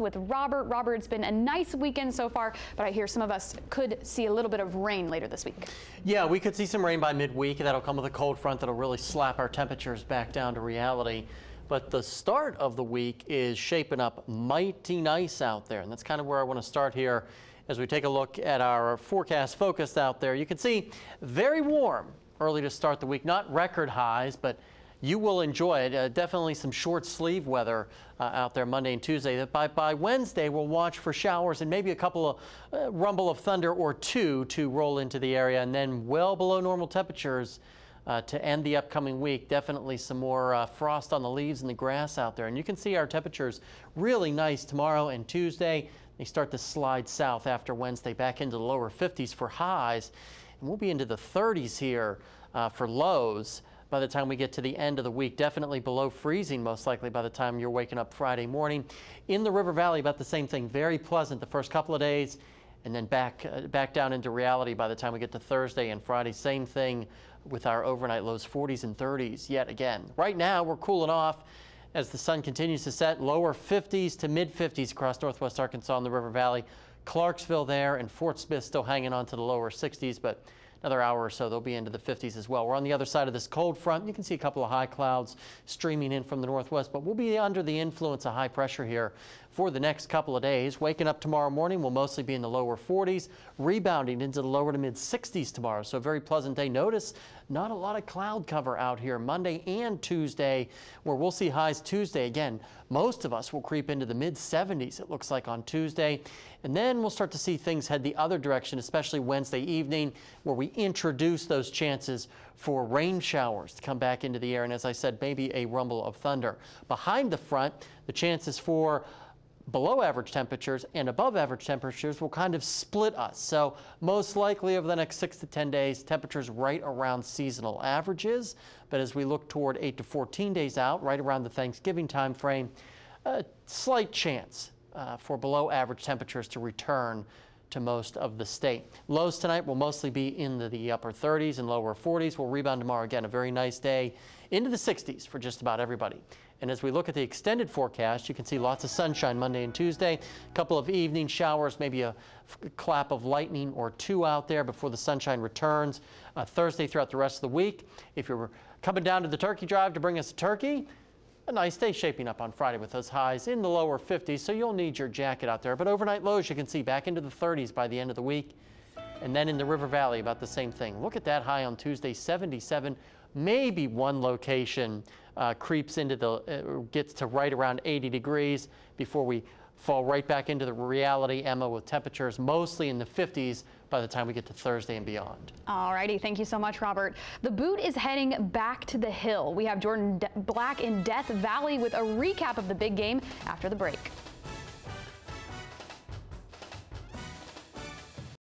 with Robert. Robert, it's been a nice weekend so far, but I hear some of us could see a little bit of rain later this week. Yeah, we could see some rain by midweek. That'll come with a cold front that'll really slap our temperatures back down to reality. But the start of the week is shaping up mighty nice out there, and that's kind of where I want to start here as we take a look at our forecast focused out there. You can see very warm early to start the week, not record highs, but you will enjoy it. Uh, definitely some short sleeve weather uh, out there Monday and Tuesday. By, by Wednesday, we'll watch for showers and maybe a couple of uh, rumble of thunder or two to roll into the area and then well below normal temperatures. Uh, to end the upcoming week. Definitely some more uh, frost on the leaves and the grass out there. And you can see our temperatures really nice tomorrow and Tuesday. They start to slide south after Wednesday back into the lower 50s for highs. And we'll be into the 30s here uh, for lows by the time we get to the end of the week. Definitely below freezing, most likely, by the time you're waking up Friday morning. In the River Valley, about the same thing. Very pleasant the first couple of days and then back uh, back down into reality by the time we get to Thursday and Friday. Same thing with our overnight lows 40s and 30s yet again. Right now we're cooling off as the sun continues to set lower 50s to mid 50s across northwest Arkansas in the River Valley. Clarksville there and Fort Smith still hanging on to the lower 60s, but Another hour or so, they'll be into the 50s as well. We're on the other side of this cold front. You can see a couple of high clouds streaming in from the northwest, but we'll be under the influence of high pressure here for the next couple of days. Waking up tomorrow morning, we'll mostly be in the lower 40s, rebounding into the lower to mid 60s tomorrow. So a very pleasant day. Notice not a lot of cloud cover out here Monday and Tuesday, where we'll see highs Tuesday. Again, most of us will creep into the mid 70s, it looks like on Tuesday. And then we'll start to see things head the other direction, especially Wednesday evening, where we introduce those chances for rain showers to come back into the air, and as I said, maybe a rumble of thunder. Behind the front, the chances for below average temperatures and above average temperatures will kind of split us. So most likely over the next six to 10 days, temperatures right around seasonal averages. But as we look toward eight to 14 days out, right around the Thanksgiving time frame, a slight chance uh, for below average temperatures to return to most of the state. Lows tonight will mostly be in the, the upper 30s and lower 40s. We'll rebound tomorrow again. A very nice day into the 60s for just about everybody. And as we look at the extended forecast, you can see lots of sunshine Monday and Tuesday. A couple of evening showers, maybe a clap of lightning or two out there before the sunshine returns uh, Thursday throughout the rest of the week. If you're coming down to the turkey drive to bring us a turkey, a nice day shaping up on Friday with those highs in the lower 50s, so you'll need your jacket out there. But overnight lows you can see back into the 30s by the end of the week. And then in the River Valley, about the same thing. Look at that high on Tuesday, 77. Maybe one location uh, creeps into the, uh, gets to right around 80 degrees before we fall right back into the reality, Emma, with temperatures mostly in the 50s by the time we get to Thursday and beyond. All righty. Thank you so much, Robert. The boot is heading back to the hill. We have Jordan De Black in Death Valley with a recap of the big game after the break.